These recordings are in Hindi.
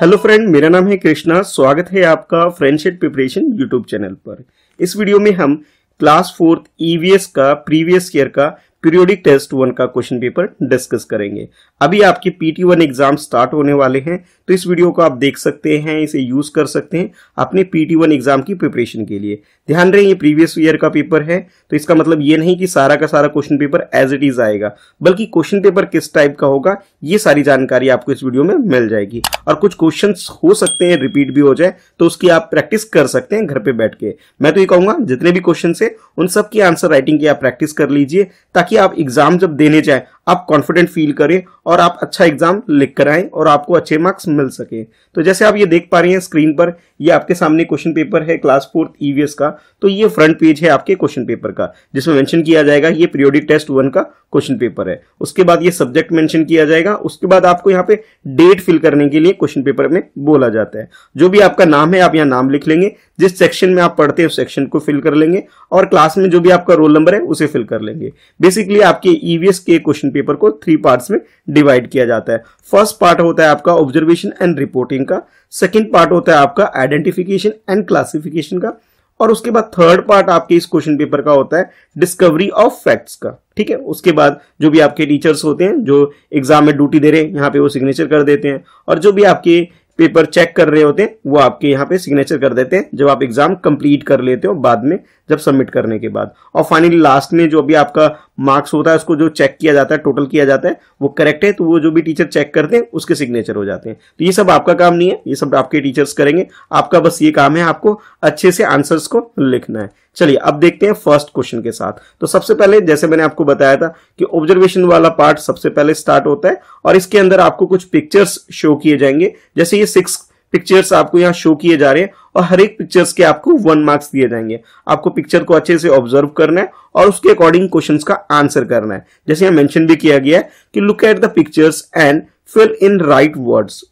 हेलो फ्रेंड मेरा नाम है कृष्णा स्वागत है आपका फ्रेंडशिप प्रिपरेशन यूट्यूब चैनल पर इस वीडियो में हम क्लास फोर्थ ईवीएस का प्रीवियस ईयर का पीरियोडिक टेस्ट वन का क्वेश्चन पेपर डिस्कस करेंगे अभी आपके पीटी वन एग्जाम स्टार्ट होने वाले हैं तो इस वीडियो को आप देख सकते हैं इसे यूज कर सकते हैं अपने पीटी वन एग्जाम की प्रिपरेशन के लिए ध्यान रहे ये प्रीवियस ईयर का पेपर है तो इसका मतलब ये नहीं कि सारा का सारा question paper as it is आएगा बल्कि क्वेश्चन पेपर किस टाइप का होगा ये सारी जानकारी आपको इस वीडियो में मिल जाएगी और कुछ क्वेश्चन हो सकते हैं रिपीट भी हो जाए तो उसकी आप प्रैक्टिस कर सकते हैं घर पर बैठ के मैं तो ये कहूंगा जितने भी क्वेश्चन है उन सबकी आंसर राइटिंग की आप प्रैक्टिस कर लीजिए ताकि आप एग्जाम जब देने जाए आप कॉन्फिडेंट फील करें और आप अच्छा एग्जाम लिख कर आए और आपको अच्छे मार्क्स मिल सके तो जैसे आप ये देख पा रहे हैं स्क्रीन पर ये आपके सामने क्वेश्चन पेपर है क्लास फोर्थ ईवीएस का तो ये फ्रंट पेज है आपके क्वेश्चन पेपर का जिसमें मेंशन किया जाएगा ये पीरियोडिक टेस्ट वन का क्वेश्चन पेपर है उसके बाद ये सब्जेक्ट मेंशन किया जाएगा उसके बाद आपको यहाँ पे डेट फिल करने के लिए क्वेश्चन पेपर में बोला जाता है जो भी आपका नाम है आप यहाँ नाम लिख लेंगे जिस सेक्शन में आप पढ़ते हैं उस सेक्शन को फिल कर लेंगे और क्लास में जो भी आपका रोल नंबर है उसे फिल कर लेंगे बेसिकली आपके ईवीएस e के क्वेश्चन पेपर को थ्री पार्ट्स में डिवाइड किया जाता है फर्स्ट पार्ट होता है आपका ऑब्जर्वेशन एंड रिपोर्टिंग का सेकेंड पार्ट होता है आपका आइडेंटिफिकेशन एंड क्लासिफिकेशन का और उसके बाद थर्ड पार्ट आपके इस क्वेश्चन पेपर का होता है डिस्कवरी ऑफ फैक्ट्स का ठीक है उसके बाद जो भी आपके टीचर्स होते हैं जो एग्जाम में ड्यूटी दे रहे हैं यहाँ पे वो सिग्नेचर कर देते हैं और जो भी आपके पेपर चेक कर रहे होते हैं वो आपके यहाँ पे सिग्नेचर कर देते हैं जब आप एग्जाम कंप्लीट कर लेते हो बाद में जब सबमिट करने के बाद और फाइनली लास्ट में जो अभी आपका मार्क्स होता है उसको जो चेक किया जाता है टोटल किया जाता है वो करेक्ट है तो वो जो भी टीचर चेक करते हैं उसके सिग्नेचर हो जाते हैं तो ये सब आपका काम नहीं है ये सब आपके टीचर्स करेंगे आपका बस ये काम है आपको अच्छे से आंसर्स को लिखना है चलिए अब देखते हैं फर्स्ट क्वेश्चन के साथ तो सबसे पहले जैसे मैंने आपको बताया था कि ऑब्जर्वेशन वाला पार्ट सबसे पहले स्टार्ट होता है और इसके अंदर आपको कुछ पिक्चर्स शो किए जाएंगे जैसे ये सिक्स पिक्चर्स आपको यहाँ शो किए जा रहे हैं और हर एक पिक्चर्स के आपको वन मार्क्स दिए जाएंगे आपको पिक्चर को अच्छे से ऑब्जर्व करना है और उसके अकॉर्डिंग क्वेश्चन का आंसर करना है जैसे यहाँ मैंशन भी किया गया है कि look at the pictures and fill in right words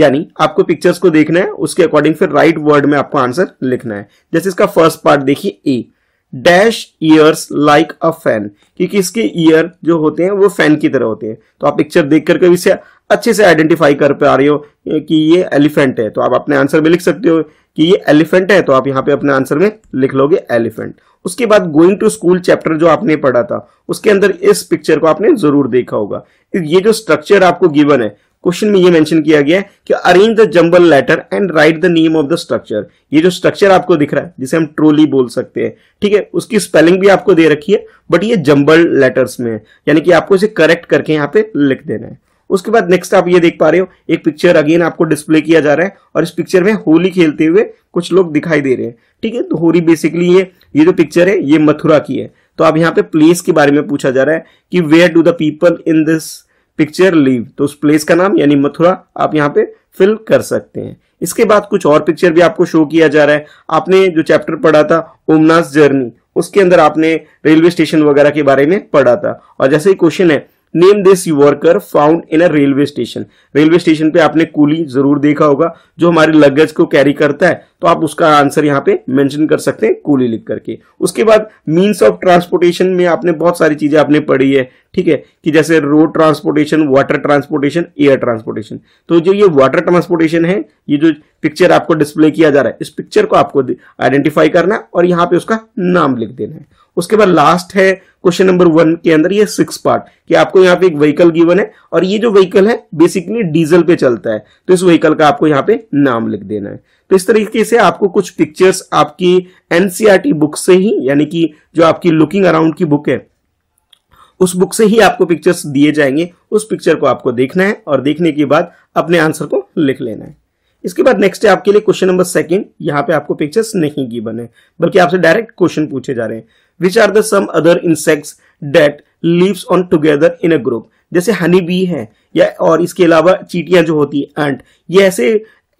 यानी आपको पिक्चर्स को देखना है उसके अकॉर्डिंग फिर राइट वर्ड में आपको आंसर लिखना है जैसे इसका फर्स्ट पार्ट देखिए a dash ears like a fan क्योंकि इसके ईयर जो होते हैं वो फैन की तरह होते हैं तो आप पिक्चर देख करके इसे अच्छे से आइडेंटिफाई कर पा रहे हो कि ये एलिफेंट है तो आप अपने आंसर में लिख सकते हो कि ये एलिफेंट है तो आप यहाँ पे अपने आंसर में लिख लोगे एलिफेंट उसके बाद गोइंग टू स्कूल चैप्टर जो आपने पढ़ा था उसके अंदर इस पिक्चर को आपने जरूर देखा होगा ये जो स्ट्रक्चर आपको गिवन है क्वेश्चन में ये मेंशन किया गया है कि arrange the jumble letter and write the name of the structure ये जो स्ट्रक्चर आपको दिख रहा है जिसे हम ट्रोली बोल सकते हैं ठीक है उसकी स्पेलिंग भी आपको दे रखी है बट ये जंबल लेटर्स में है यानी कि आपको इसे करेक्ट करके यहाँ पे लिख देना है उसके बाद नेक्स्ट आप ये देख पा रहे हो एक पिक्चर अगेन आपको डिस्प्ले किया जा रहा है और इस पिक्चर में होली खेलते हुए कुछ लोग दिखाई दे रहे हैं ठीक है तो होली बेसिकली ये ये जो पिक्चर है ये मथुरा की है तो आप यहाँ पे प्लेस के बारे में पूछा जा रहा है कि where do the people in this picture live तो उस प्लेस का नाम यानी मथुरा आप यहाँ पे फिल कर सकते हैं इसके बाद कुछ और पिक्चर भी आपको शो किया जा रहा है आपने जो चैप्टर पढ़ा था ओमनाथ जर्नी उसके अंदर आपने रेलवे स्टेशन वगैरह के बारे में पढ़ा था और जैसे ही क्वेश्चन है name this worker found in a railway station railway station पे आपने कूली जरूर देखा होगा जो हमारे लगेज को कैरी करता है तो आप उसका आंसर यहाँ पे मेंशन कर सकते हैं कूली लिख करके उसके बाद मीन्स ऑफ ट्रांसपोर्टेशन में आपने बहुत सारी चीजें आपने पढ़ी है ठीक है कि जैसे road transportation water transportation air transportation तो जो ये वाटर ट्रांसपोर्टेशन है ये जो पिक्चर आपको डिस्प्ले किया जा रहा है इस पिक्चर को आपको आइडेंटिफाई करना है और यहाँ पे उसका नाम लिख देना है उसके बाद लास्ट है क्वेश्चन नंबर वन के अंदर ये सिक्स पार्ट कि आपको यहाँ पे एक व्हीकल गिवन है और ये जो व्हीकल है बेसिकली डीजल पे चलता है तो इस व्हीकल का आपको यहाँ पे नाम लिख देना है तो इस तरीके से आपको कुछ पिक्चर्स आपकी एनसीआरटी बुक e से ही यानी कि जो आपकी लुकिंग अराउंड की बुक है उस बुक से ही आपको पिक्चर्स दिए जाएंगे उस पिक्चर को आपको देखना है और देखने के बाद अपने आंसर को लिख लेना है इसके बाद नेक्स्ट है आपके लिए क्वेश्चन नंबर सेकंड यहाँ पे आपको पिक्चर्स नहीं गिवन है बल्कि आपसे डायरेक्ट क्वेश्चन पूछे जा रहे हैं which are the some other insects that lives on together in a group जैसे हनी बी है या और इसके अलावा चीटियां जो होती है एंट ये ऐसे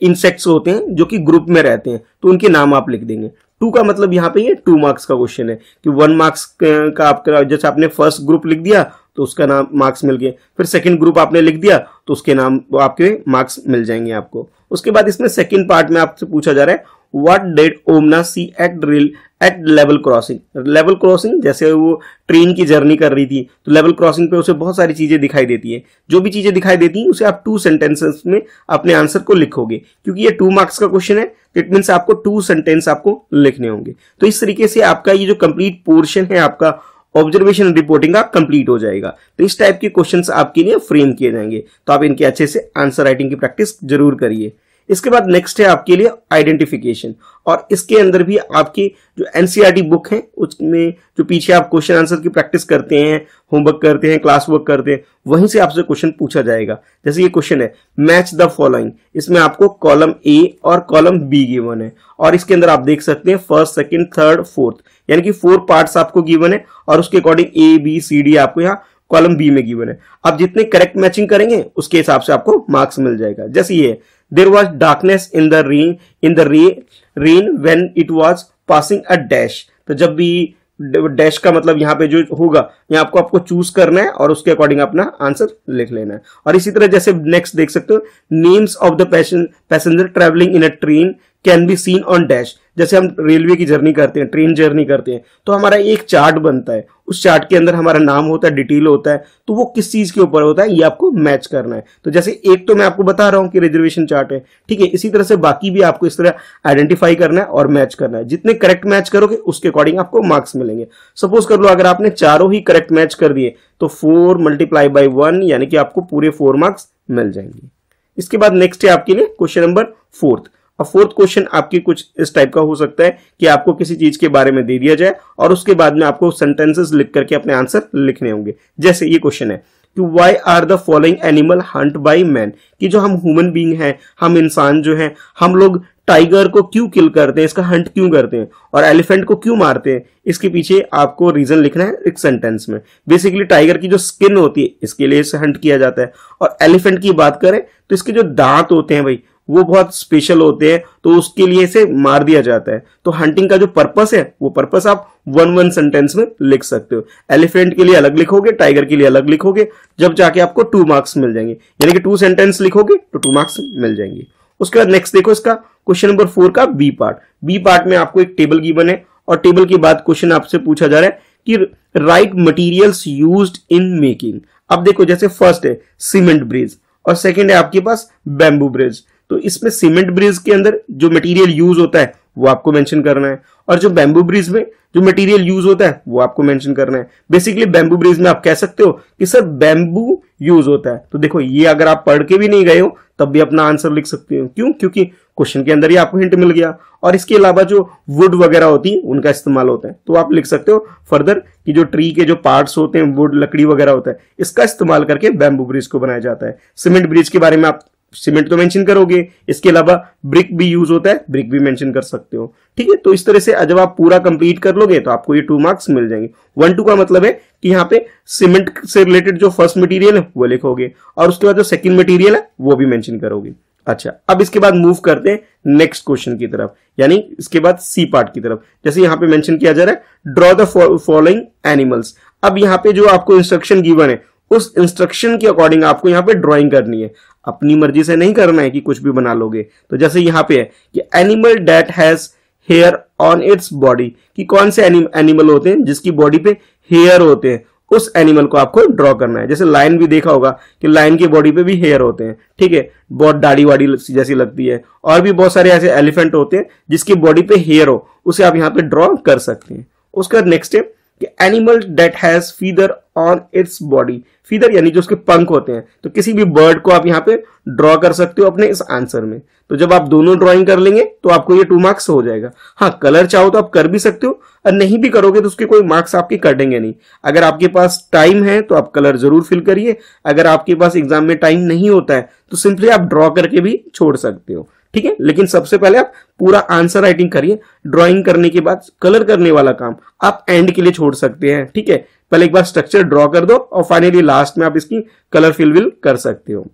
इंसेक्ट्स होते हैं जो कि ग्रुप में रहते हैं तो उनके नाम आप लिख देंगे टू का मतलब यहाँ पे ये टू मार्क्स का क्वेश्चन है कि वन मार्क्स का आपका जैसे आपने फर्स्ट ग्रुप लिख दिया तो उसका नाम मार्क्स मिल गए फिर सेकंड ग्रुप आपने लिख दिया तो उसके नाम आपके मार्क्स मिल जाएंगे आपको उसके बाद इसमें सेकंड पार्ट में आपसे पूछा जा रहा है what that woman see at rail at level crossing level crossing जैसे वो ट्रेन की जर्नी कर रही थी तो लेवल क्रॉसिंग पे उसे बहुत सारी चीजें दिखाई देती है जो भी चीजें दिखाई देती हैं उसे आप टू सेंटेंसेस में अपने आंसर को लिखोगे क्योंकि ये टू मार्क्स का क्वेश्चन है इट मीन्स आपको टू सेंटेंस आपको लिखने होंगे तो इस तरीके से आपका ये जो कंप्लीट पोर्शन है आपका ऑब्जर्वेशन रिपोर्टिंग का कंप्लीट हो जाएगा तो इस टाइप के क्वेश्चन आपके लिए फ्रेम किए जाएंगे तो आप इनके अच्छे से आंसर राइटिंग की प्रैक्टिस जरूर करिए इसके बाद नेक्स्ट है आपके लिए आइडेंटिफिकेशन और इसके अंदर भी आपकी जो एनसीईआरटी बुक e है उसमें जो पीछे आप क्वेश्चन आंसर की प्रैक्टिस करते हैं होमवर्क करते हैं क्लास वर्क करते हैं वहीं से आपसे क्वेश्चन पूछा जाएगा जैसे ये क्वेश्चन है मैच द फॉलोइंग इसमें आपको कॉलम ए और कॉलम बी गिवन है और इसके अंदर आप देख सकते हैं फर्स्ट सेकेंड थर्ड फोर्थ यानी कि फोर पार्ट आपको गिवन है और उसके according A B C D आपको यहाँ कॉलम बी में गिवन है आप जितने करेक्ट मैचिंग करेंगे उसके हिसाब से आपको मार्क्स मिल जाएगा जैसे ये there was darkness in the rain in the rain rain when it was passing a dash तो जब भी डैश का मतलब यहाँ पे जो होगा यहाँ आपको आपको चूज करना है और उसके अकॉर्डिंग अपना आंसर लिख लेना है और इसी तरह जैसे नेक्स्ट देख सकते हो names of the passenger travelling in a train can be seen on dash जैसे हम रेलवे की जर्नी करते हैं ट्रेन जर्नी करते हैं तो हमारा एक चार्ट बनता है उस चार्ट के अंदर हमारा नाम होता है डिटेल होता है तो वो किस चीज़ के ऊपर होता है ये आपको मैच करना है तो जैसे एक तो मैं आपको बता रहा हूँ कि रिजर्वेशन चार्ट है ठीक है इसी तरह से बाकी भी आपको इस तरह आइडेंटिफाई करना है और मैच करना है जितने करेक्ट मैच करोगे उसके अकॉर्डिंग आपको मार्क्स मिलेंगे सपोज कर लो अगर आपने चारों ही करेक्ट मैच कर दिए तो फोर मल्टीप्लाई बाई वन यानी कि आपको पूरे फोर मार्क्स मिल जाएंगे इसके बाद नेक्स्ट है आपके लिए क्वेश्चन नंबर फोर्थ और फोर्थ क्वेश्चन आपकी कुछ इस टाइप का हो सकता है कि आपको किसी चीज के बारे में दे दिया जाए और उसके बाद में आपको सेंटेंसेस लिख करके अपने आंसर लिखने होंगे जैसे ये क्वेश्चन है कि why are the following animal hunt by man कि जो हम ह्यूमन बींग हैं हम इंसान जो हैं हम लोग टाइगर को क्यों किल करते हैं इसका हंट क्यों करते हैं और एलिफेंट को क्यों मारते हैं इसके पीछे आपको रीजन लिखना है एक सेंटेंस में बेसिकली टाइगर की जो स्किन होती है इसके लिए इसे हंट किया जाता है और एलिफेंट की बात करें तो इसके जो दांत होते हैं भाई वो बहुत स्पेशल होते हैं तो उसके लिए इसे मार दिया जाता है तो हंटिंग का जो पर्पस है वो पर्पस आप वन वन सेंटेंस में लिख सकते हो एलिफेंट के लिए अलग लिखोगे टाइगर के लिए अलग लिखोगे जब जाके आपको टू मार्क्स मिल जाएंगे यानी कि टू सेंटेंस लिखोगे तो टू मार्क्स मिल जाएंगे उसके बाद नेक्स्ट देखो इसका क्वेश्चन नंबर फोर का बी पार्ट बी पार्ट में आपको एक टेबल गिवन है और टेबल के बाद क्वेश्चन आपसे पूछा जा रहा है कि write materials used in making अब देखो जैसे फर्स्ट है सीमेंट ब्रिज और सेकंड है आपके पास बेम्बू ब्रिज तो इसमें सीमेंट ब्रिज के अंदर जो मटेरियल यूज होता है वो आपको मेंशन करना है और जो बैम्बू ब्रिज में जो मटेरियल यूज होता है वो आपको मेंशन करना है बेसिकली बैम्बू ब्रिज में आप कह सकते हो कि सर बैम्बू यूज होता है तो देखो ये अगर आप पढ़ के भी नहीं गए हो तब भी अपना आंसर लिख सकते हो क्यों क्योंकि क्वेश्चन के अंदर ही आपको हिंट मिल गया और इसके अलावा जो वुड वगैरह होती है उनका इस्तेमाल होता है तो आप लिख सकते हो फर्दर कि जो ट्री के जो पार्ट्स होते हैं वुड लकड़ी वगैरह होता है इसका इस्तेमाल करके बैम्बू ब्रिज को बनाया जाता है सीमेंट ब्रिज के बारे में आप सीमेंट तो मेंशन करोगे इसके अलावा ब्रिक भी यूज होता है ब्रिक भी मेंशन कर सकते हो ठीक है तो इस तरह से जब आप पूरा कंप्लीट कर लोगे तो आपको ये टू मार्क्स मिल जाएंगे वन टू का मतलब है कि यहाँ पे सीमेंट से रिलेटेड जो फर्स्ट मटेरियल है वो लिखोगे और उसके बाद जो सेकंड मटेरियल है वो भी मैंशन करोगे अच्छा अब इसके बाद मूव करते हैं नेक्स्ट क्वेश्चन की तरफ यानी इसके बाद सी पार्ट की तरफ जैसे यहाँ पे मैंशन किया जा रहा है ड्रॉ द फॉलोइंग एनिमल्स अब यहाँ पे जो आपको इंस्ट्रक्शन गिवन है उस इंस्ट्रक्शन के अकॉर्डिंग आपको यहाँ पे ड्राइंग करनी है अपनी मर्जी से नहीं करना है कि कुछ भी बना लोगे तो जैसे यहाँ पे है कि animal that has hair on its body कि कौन से एनिमल होते हैं जिसकी बॉडी पे हेयर होते हैं उस एनिमल को आपको ड्रॉ करना है जैसे लाइन भी देखा होगा कि लाइन की बॉडी पे भी हेयर होते हैं ठीक है बहुत दाढ़ी वाड़ी जैसी लगती है और भी बहुत सारे ऐसे एलिफेंट होते हैं जिसकी बॉडी पे हेयर हो उसे आप यहाँ पे ड्रॉ कर सकते हैं उसका नेक्स्ट स्टेप कि animal that has feather on its body feather यानी जो उसके पंख होते हैं तो किसी भी बर्ड को आप यहाँ पे ड्रॉ कर सकते हो अपने इस आंसर में तो जब आप दोनों ड्राइंग कर लेंगे तो आपको ये टू मार्क्स हो जाएगा हाँ कलर चाहो तो आप कर भी सकते हो और नहीं भी करोगे तो उसके कोई मार्क्स आपके कटेंगे नहीं अगर आपके पास टाइम है तो आप कलर जरूर फिल करिए अगर आपके पास एग्जाम में टाइम नहीं होता है तो सिंपली आप ड्रॉ करके भी छोड़ सकते हो ठीक है लेकिन सबसे पहले आप पूरा आंसर राइटिंग करिए ड्राइंग करने के बाद कलर करने वाला काम आप एंड के लिए छोड़ सकते हैं ठीक है पहले एक बार स्ट्रक्चर ड्रॉ कर दो और फाइनली लास्ट में आप इसकी कलर फिल विल कर सकते हो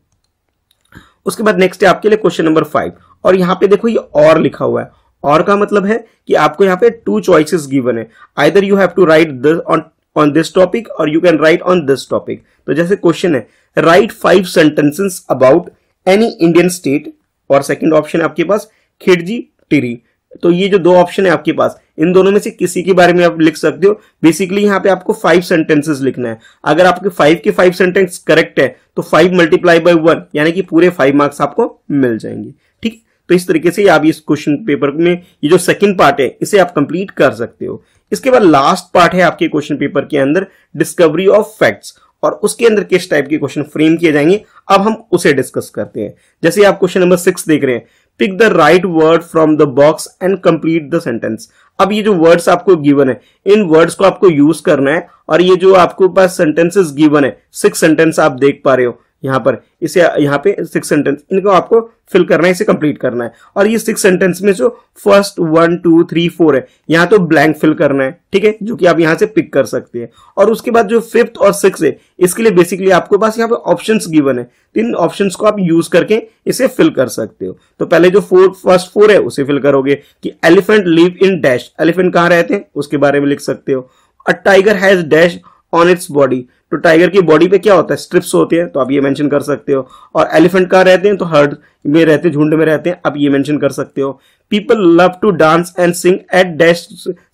उसके बाद नेक्स्ट है आपके लिए क्वेश्चन नंबर फाइव और यहाँ पे देखो ये और लिखा हुआ है और का मतलब है कि आपको यहाँ पे टू चॉइसेस गिवन है either you have to write this on on this topic और you can write on this topic तो जैसे क्वेश्चन है write five sentences about any Indian state और सेकंड ऑप्शन है आपके पास खिड़जी टिरी तो ये जो दो ऑप्शन है आपके पास इन दोनों में से किसी के बारे में आप लिख सकते हो बेसिकली यहाँ पे आपको फाइव सेंटेंसेस लिखना है अगर आपके फाइव के फाइव सेंटेंस करेक्ट है तो फाइव मल्टीप्लाई बाई वन यानी कि पूरे फाइव मार्क्स आपको मिल जाएंगे ठीक तो इस तरीके से आप इस क्वेश्चन पेपर में ये जो सेकंड पार्ट है इसे आप कंप्लीट कर सकते हो इसके बाद लास्ट पार्ट है आपके क्वेश्चन पेपर के अंदर डिस्कवरी ऑफ फैक्ट्स और उसके अंदर किस टाइप के क्वेश्चन फ्रेम किए जाएंगे अब हम उसे डिस्कस करते हैं जैसे आप क्वेश्चन नंबर सिक्स देख रहे हैं pick the right word from the box and complete the sentence अब ये जो वर्ड्स आपको गिवन है इन वर्ड्स को आपको यूज करना है और ये जो आपको पास सेंटेंसेस गिवन है सिक्स सेंटेंस आप देख पा रहे हो यहाँ पर इसे यहाँ पे सिक्स सेंटेंस इनको आपको फिल करना है इसे कंप्लीट करना है और ये सिक्स सेंटेंस में जो first one two three four है यहाँ तो ब्लैंक फिल करना है ठीक है जो कि आप यहाँ से पिक कर सकते हैं और उसके बाद जो फिफ्थ और सिक्स है इसके लिए बेसिकली आपको पास यहाँ पे ऑप्शन गिवन है तो इन ऑप्शन को आप यूज करके इसे फिल कर सकते हो तो पहले जो फोर फर्स्ट फोर है उसे फिल करोगे कि elephant live in dash elephant कहाँ रहते हैं उसके बारे में लिख सकते हो a tiger has dash on its body तो टाइगर की बॉडी पे क्या होता है स्ट्रिप्स होते हैं तो आप ये मेंशन कर सकते हो और एलिफेंट कहाँ रहते हैं तो हर्ड में रहते हैं झुंड में रहते हैं आप ये मेंशन कर सकते हो people love to dance and sing at dash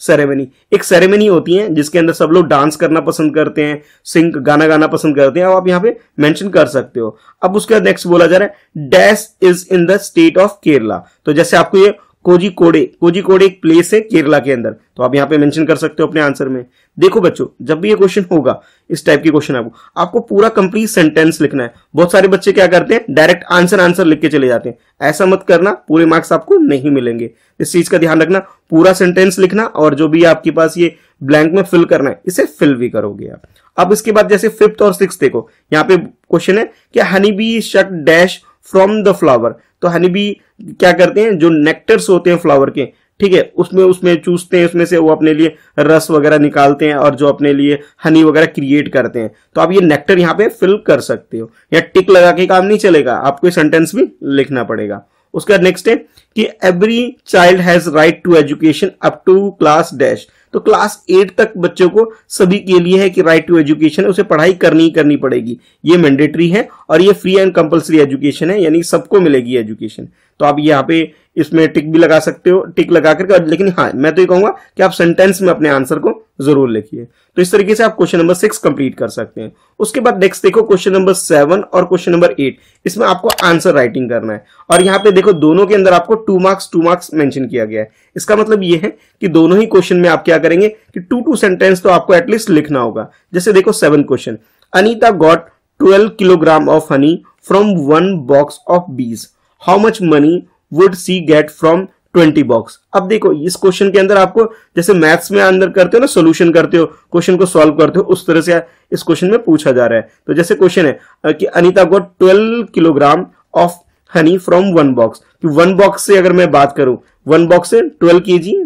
ceremony एक सेरेमनी होती है जिसके अंदर सब लोग डांस करना पसंद करते हैं सिंग गाना गाना पसंद करते हैं आप यहाँ पे मैंशन कर सकते हो अब उसके बाद नेक्स्ट बोला जा रहा है dash is in the state of Kerala तो जैसे आपको ये कोजिकोड़े कोजिकोड़े एक प्लेस है केरला के अंदर तो आप यहाँ पे मेंशन कर सकते हो अपने आंसर में देखो बच्चों जब भी ये क्वेश्चन होगा इस टाइप के क्वेश्चन आपको आपको पूरा कंप्लीट सेंटेंस लिखना है बहुत सारे बच्चे क्या करते हैं डायरेक्ट आंसर आंसर लिख के चले जाते हैं ऐसा मत करना पूरे मार्क्स आपको नहीं मिलेंगे इस चीज का ध्यान रखना पूरा सेंटेंस लिखना और जो भी आपके पास ये ब्लैंक में फिल करना है इसे फिल भी करोगे आप अब इसके बाद जैसे फिफ्थ और सिक्स देखो यहाँ पे क्वेश्चन है कि honey bee suck dash from the flower तो हनीबी क्या करते हैं जो नेक्टर्स होते हैं फ्लावर के ठीक है उसमें उसमें चूसते हैं उसमें से वो अपने लिए रस वगैरह निकालते हैं और जो अपने लिए हनी वगैरह क्रिएट करते हैं तो आप ये नेक्टर यहाँ पे फिल कर सकते हो या टिक लगा के काम नहीं चलेगा आपको सेंटेंस भी लिखना पड़ेगा उसका नेक्स्ट है कि every child has right to education up to class dash तो क्लास एट तक बच्चों को सभी के लिए है कि राइट टू एजुकेशन उसे पढ़ाई करनी ही करनी पड़ेगी ये मैंडेटरी है और ये फ्री एंड कंपल्सरी एजुकेशन है यानी सबको मिलेगी एजुकेशन तो आप यहाँ पे इसमें टिक भी लगा सकते हो टिक लगा करके लेकिन हाँ मैं तो ये कहूंगा कि आप सेंटेंस में अपने आंसर को जरूर लिखिए तो इस तरीके से आप क्वेश्चन नंबर सिक्स कंप्लीट कर सकते हैं उसके बाद नेक्स्ट देखो क्वेश्चन नंबर सेवन और क्वेश्चन नंबर एट इसमें आपको आंसर राइटिंग करना है और यहाँ पे देखो दोनों के अंदर आपको two marks two marks mention किया गया है इसका मतलब ये है कि दोनों ही क्वेश्चन में आप क्या करेंगे कि टू टू सेंटेंस तो आपको एटलीस्ट लिखना होगा जैसे देखो seven question Anita got twelve kilogram of honey from one box of bees how much money would she get from twenty box अब देखो इस क्वेश्चन के अंदर आपको जैसे मैथ्स में अंदर करते हो ना सोल्यूशन करते हो क्वेश्चन को सॉल्व करते हो उस तरह से इस क्वेश्चन में पूछा जा रहा है तो जैसे क्वेश्चन है कि Anita got twelve kilogram of honey from one box one box से अगर मैं बात करूं वन बॉक्स से ट्वेल्व के जी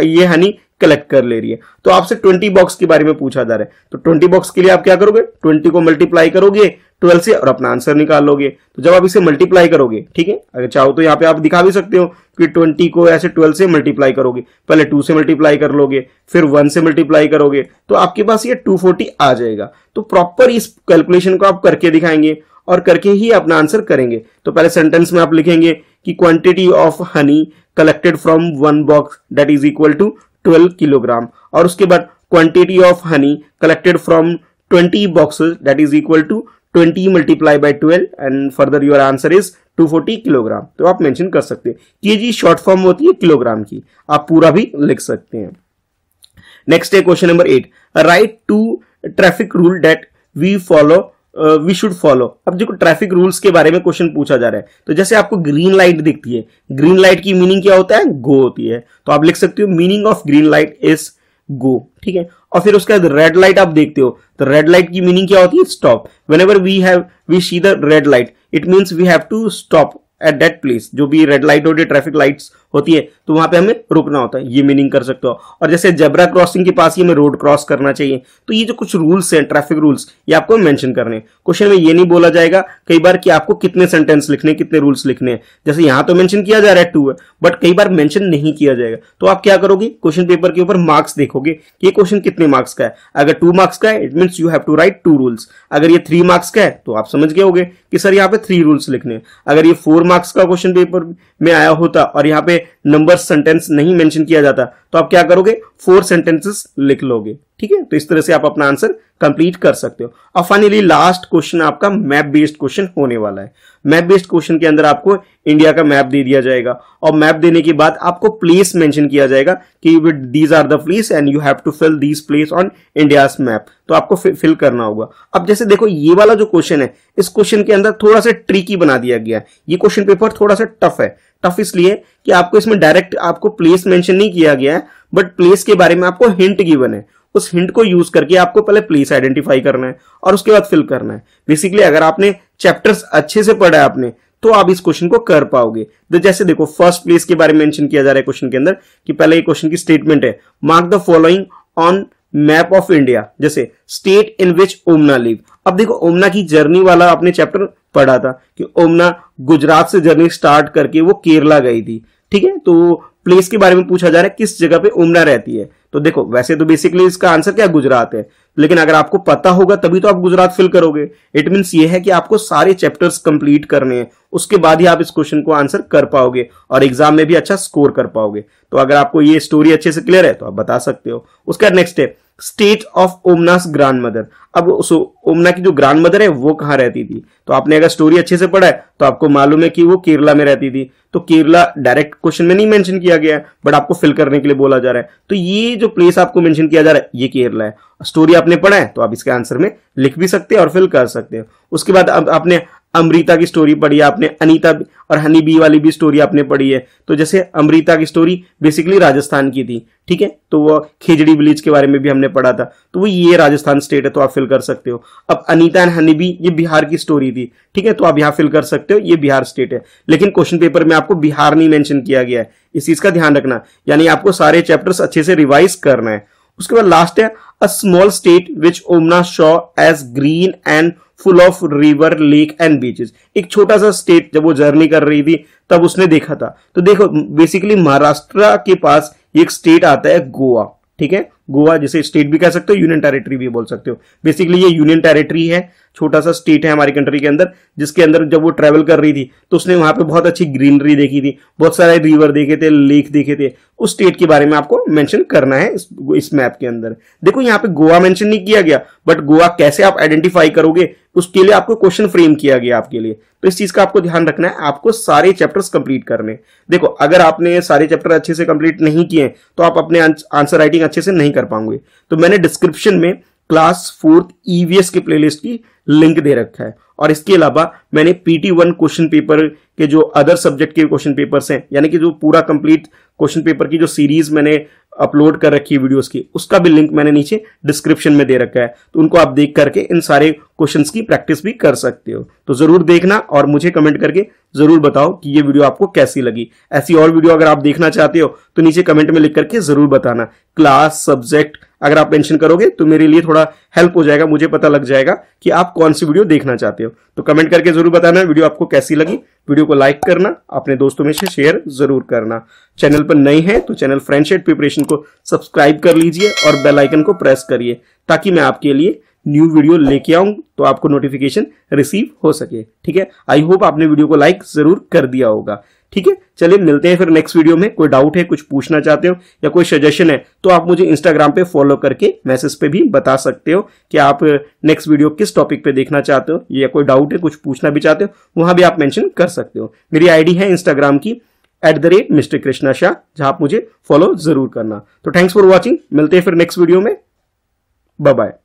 ये हनी कलेक्ट कर ले रही है तो आपसे ट्वेंटी बॉक्स के बारे में पूछा जा रहा है तो ट्वेंटी बॉक्स के लिए आप क्या करोगे ट्वेंटी को मल्टीप्लाई करोगे ट्वेल्व से और अपना आंसर निकाल लोगे तो जब आप इसे मल्टीप्लाई करोगे ठीक है अगर चाहो तो यहाँ पे आप दिखा भी सकते हो कि ट्वेंटी को ऐसे ट्वेल्व से मल्टीप्लाई करोगे पहले टू से मल्टीप्लाई कर लोगे फिर वन से मल्टीप्लाई करोगे तो आपके पास ये टू फोर्टी आ जाएगा तो प्रॉपर इस कैलकुलेशन को आप करके दिखाएंगे और करके ही अपना आंसर करेंगे तो पहले सेंटेंस में आप लिखेंगे कि quantity of honey collected from one box that is equal to twelve kilogram और उसके बाद quantity of honey collected from twenty boxes that is equal to twenty multiply by twelve and further your answer is 240 kilogram तो आप मेंशन कर सकते हैं कि जी शॉर्ट फॉर्म होती है किलोग्राम की आप पूरा भी लिख सकते हैं नेक्स्ट है question number eight write two traffic rule that we follow we should follow अब देखो ट्रैफिक रूल्स के बारे में क्वेश्चन पूछा जा रहा है तो जैसे आपको ग्रीन लाइट दिखती है ग्रीन लाइट की मीनिंग क्या होता है गो होती है तो आप लिख सकते हो meaning of green light is go ठीक है और फिर उसके बाद रेड लाइट आप देखते हो तो रेड लाइट की मीनिंग क्या होती है stop whenever we have we see the red light it means we have to stop at that place जो भी रेड लाइट होती है ट्रैफिक लाइट्स होती है तो वहां पे हमें रुकना होता है ये मीनिंग कर सकते हो और जैसे जेबरा क्रॉसिंग के पास ही हमें रोड क्रॉस करना चाहिए तो ये जो कुछ रूल्स हैं ट्रैफिक रूल्स ये आपको मेंशन करने क्वेश्चन में ये नहीं बोला जाएगा कई बार कि आपको कितने सेंटेंस लिखने कितने रूल्स लिखने हैं जैसे यहाँ तो मैंशन किया जा रहा है टू है बट कई बार मेंशन नहीं किया जाएगा तो आप क्या करोगे क्वेश्चन पेपर के ऊपर मार्क्स देखोगे ये क्वेश्चन कितने मार्क्स का है अगर टू मार्क्स का है it mean you have to write two rules अगर ये थ्री मार्क्स का है तो आप समझ गए कि सर यहाँ पे थ्री रूल्स लिखने अगर ये फोर मार्क्स का क्वेश्चन पेपर में आया होता और यहाँ पे नंबर सेंटेंस नहीं मेंशन किया जाता तो आप क्या करोगे फोर सेंटेंसेस लिख लोगे ठीक है तो इस तरह से आप अपना आंसर कंप्लीट कर सकते हो और फाइनली लास्ट क्वेश्चन आपका मैप बेस्ड क्वेश्चन होने वाला है मैप बेस्ड क्वेश्चन के अंदर आपको इंडिया का मैप दे दिया जाएगा और मैप देने के बाद आपको प्लेस मेंशन किया जाएगा कि these are the place and you have to fill these place on India map तो आपको फिल करना होगा अब जैसे देखो ये वाला जो क्वेश्चन है इस क्वेश्चन के अंदर थोड़ा सा ट्रिकी बना दिया गया है ये क्वेश्चन पेपर थोड़ा सा टफ है टफ इसलिए कि आपको इसमें डायरेक्ट आपको प्लेस मेंशन नहीं किया गया है बट प्लेस के बारे में आपको हिंट गिवन है उस हिंट को यूज करके आपको पहले प्लेस आइडेंटिफाई करना है और उसके बाद फिल करना है बेसिकली अगर आपने चैप्टर्स अच्छे से पढ़ा है आपने तो आप इस क्वेश्चन को कर पाओगे तो जैसे देखो फर्स्ट प्लेस के बारे में मेंशन किया जा रहा है क्वेश्चन के अंदर कि पहले ये क्वेश्चन की स्टेटमेंट है mark the following on map of India जैसे state in which Omana live अब देखो ओमना की जर्नी वाला आपने चैप्टर पढ़ा था कि ओमना गुजरात से जर्नी स्टार्ट करके वो केरला गई थी ठीक है तो प्लेस के बारे में पूछा जा रहा है किस जगह पे ओमना रहती है तो देखो वैसे तो बेसिकली इसका आंसर क्या गुजरात है लेकिन अगर आपको पता होगा तभी तो आप गुजरात फिल करोगे इट मीन्स ये है कि आपको सारे चैप्टर्स कंप्लीट करने हैं उसके बाद ही आप इस क्वेश्चन को आंसर कर पाओगे और एग्जाम में भी अच्छा स्कोर कर पाओगे तो अगर आपको ये स्टोरी अच्छे से क्लियर है तो आप बता सकते हो उसका next step state of Omana's grandmother अब सो ओमना की जो ग्रांड मदर है वो कहाँ रहती थी तो आपने अगर स्टोरी अच्छे से पढ़ा है तो आपको मालूम है कि वो केरला में रहती थी तो केरला डायरेक्ट क्वेश्चन में नहीं मेंशन किया गया है बट आपको फिल करने के लिए बोला जा रहा है तो ये जो प्लेस आपको मेंशन किया जा रहा है ये केरला है स्टोरी आपने पढ़ा है तो आप इसके आंसर में लिख भी सकते हैं और फिल कर सकते हैं उसके बाद अब आपने अमृता की स्टोरी पढ़ी है आपने अनीता और हनी बी वाली भी स्टोरी आपने पढ़ी है तो जैसे अमृता की स्टोरी बेसिकली राजस्थान की थी ठीक है तो वो खेजड़ी विलेज के बारे में भी हमने पढ़ा था तो वो ये राजस्थान स्टेट है तो आप फिल कर सकते हो अब अनीता एंड हनी बी ये बिहार की स्टोरी थी ठीक है तो आप यहाँ फिल कर सकते हो ये बिहार स्टेट है लेकिन क्वेश्चन पेपर में आपको बिहार नहीं मैंशन किया गया है इस चीज का ध्यान रखना यानी आपको सारे चैप्टर्स अच्छे से रिवाइज करना है उसके बाद लास्ट है a small state which Omana saw as green and full of river lake and beaches एक छोटा सा स्टेट जब वो जर्नी कर रही थी तब उसने देखा था तो देखो बेसिकली महाराष्ट्र के पास एक स्टेट आता है गोवा ठीक है गोवा जिसे स्टेट भी कह सकते हो यूनियन टेरिटरी भी बोल सकते हो बेसिकली ये यूनियन टेरिटरी है छोटा सा स्टेट है हमारी कंट्री के अंदर जिसके अंदर जब वो ट्रेवल कर रही थी तो उसने वहां पे बहुत अच्छी ग्रीनरी देखी थी बहुत सारे रिवर देखे थे लेक देखे थे उस स्टेट के बारे में आपको मैंशन करना है इस, इस मैप के अंदर देखो यहाँ पे गोवा मेंशन नहीं किया गया बट गोवा कैसे आप आइडेंटिफाई करोगे उसके लिए आपको क्वेश्चन फ्रेम किया गया आपके लिए तो इस चीज का आपको ध्यान रखना है आपको सारे चैप्टर्स कंप्लीट करने देखो अगर आपने सारे चैप्टर अच्छे से कंप्लीट नहीं किए तो आप अपने आंसर राइटिंग अच्छे से नहीं कर पाओगे तो मैंने डिस्क्रिप्शन में क्लास फोर्थ ईवीएस की प्लेलिस्ट की लिंक दे रखा है और इसके अलावा मैंने पीटी वन क्वेश्चन पेपर के जो अदर सब्जेक्ट के क्वेश्चन पेपर्स हैं यानी कि जो पूरा कंप्लीट क्वेश्चन पेपर की जो सीरीज मैंने अपलोड कर रखी है वीडियोस की उसका भी लिंक मैंने नीचे डिस्क्रिप्शन में दे रखा है तो उनको आप देख करके इन सारे क्वेश्चंस की प्रैक्टिस भी कर सकते हो तो जरूर देखना और मुझे कमेंट करके जरूर बताओ कि ये वीडियो आपको कैसी लगी ऐसी और वीडियो अगर आप देखना चाहते हो तो नीचे कमेंट में लिख करके जरूर बताना क्लास सब्जेक्ट अगर आप मेंशन करोगे तो मेरे लिए थोड़ा हेल्प हो जाएगा मुझे पता लग जाएगा कि आप कौन सी वीडियो देखना चाहते हो तो कमेंट करके जरूर बताना वीडियो आपको कैसी लगी वीडियो को लाइक करना अपने दोस्तों में से शेयर जरूर करना चैनल पर नई है तो चैनल फ्रेंडशिप प्रिपरेशन को सब्सक्राइब कर लीजिए और बेलाइकन को प्रेस करिए ताकि मैं आपके लिए न्यू वीडियो लेके आऊं तो आपको नोटिफिकेशन रिसीव हो सके ठीक है आई होप आपने वीडियो को लाइक जरूर कर दिया होगा ठीक है चलिए मिलते हैं फिर नेक्स्ट वीडियो में कोई डाउट है कुछ पूछना चाहते हो या कोई सजेशन है तो आप मुझे इंस्टाग्राम पे फॉलो करके मैसेज पे भी बता सकते हो कि आप नेक्स्ट वीडियो किस टॉपिक पे देखना चाहते हो या कोई डाउट है कुछ पूछना भी चाहते हो वहां भी आप मेंशन कर सकते हो मेरी आईडी है इंस्टाग्राम की at the rate mister Krishna Shah जहां आप मुझे फॉलो जरूर करना तो थैंक्स फॉर वॉचिंग मिलते हैं फिर नेक्स्ट वीडियो में बाय